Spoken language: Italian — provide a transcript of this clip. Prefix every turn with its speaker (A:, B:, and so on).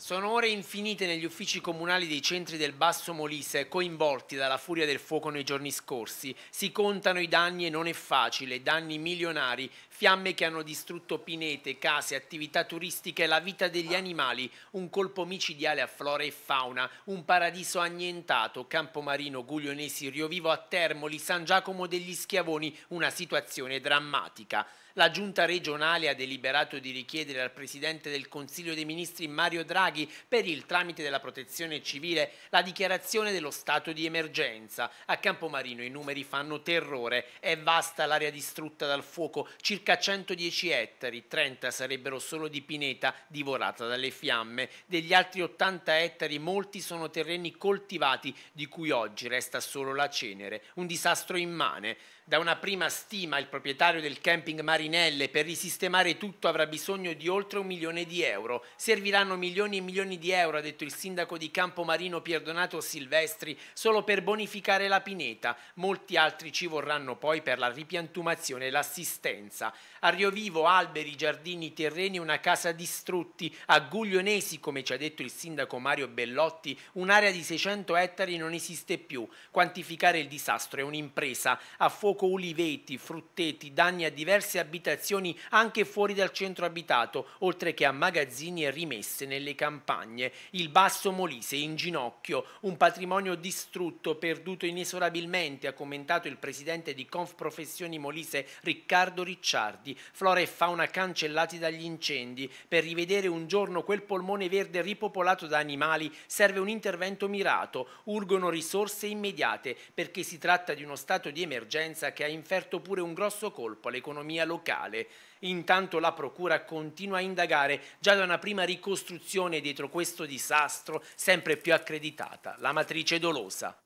A: Sono ore infinite negli uffici comunali dei centri del Basso Molise coinvolti dalla furia del fuoco nei giorni scorsi. Si contano i danni e non è facile, danni milionari Fiamme che hanno distrutto pinete, case, attività turistiche, e la vita degli animali, un colpo micidiale a flora e fauna, un paradiso annientato, Campomarino, Guglionesi, Riovivo a Termoli, San Giacomo degli Schiavoni, una situazione drammatica. La giunta regionale ha deliberato di richiedere al Presidente del Consiglio dei Ministri Mario Draghi, per il tramite della protezione civile, la dichiarazione dello stato di emergenza. A Campomarino i numeri fanno terrore, è vasta l'area distrutta dal fuoco, circa circa 110 ettari, 30 sarebbero solo di pineta divorata dalle fiamme. Degli altri 80 ettari molti sono terreni coltivati di cui oggi resta solo la cenere, un disastro immane. Da una prima stima il proprietario del camping Marinelle per risistemare tutto avrà bisogno di oltre un milione di euro. Serviranno milioni e milioni di euro, ha detto il sindaco di Campomarino Pierdonato Silvestri, solo per bonificare la pineta. Molti altri ci vorranno poi per la ripiantumazione e l'assistenza. A Riovivo alberi, giardini, terreni, una casa distrutti. A Guglionesi, come ci ha detto il sindaco Mario Bellotti, un'area di 600 ettari non esiste più. Quantificare il disastro è un'impresa. A fuoco uliveti, frutteti, danni a diverse abitazioni anche fuori dal centro abitato, oltre che a magazzini e rimesse nelle campagne. Il Basso Molise in ginocchio, un patrimonio distrutto, perduto inesorabilmente, ha commentato il presidente di Confprofessioni Molise Riccardo Ricciardo sguardi, flora e fauna cancellati dagli incendi. Per rivedere un giorno quel polmone verde ripopolato da animali serve un intervento mirato, urgono risorse immediate perché si tratta di uno stato di emergenza che ha inferto pure un grosso colpo all'economia locale. Intanto la Procura continua a indagare già da una prima ricostruzione dietro questo disastro sempre più accreditata, la matrice dolosa.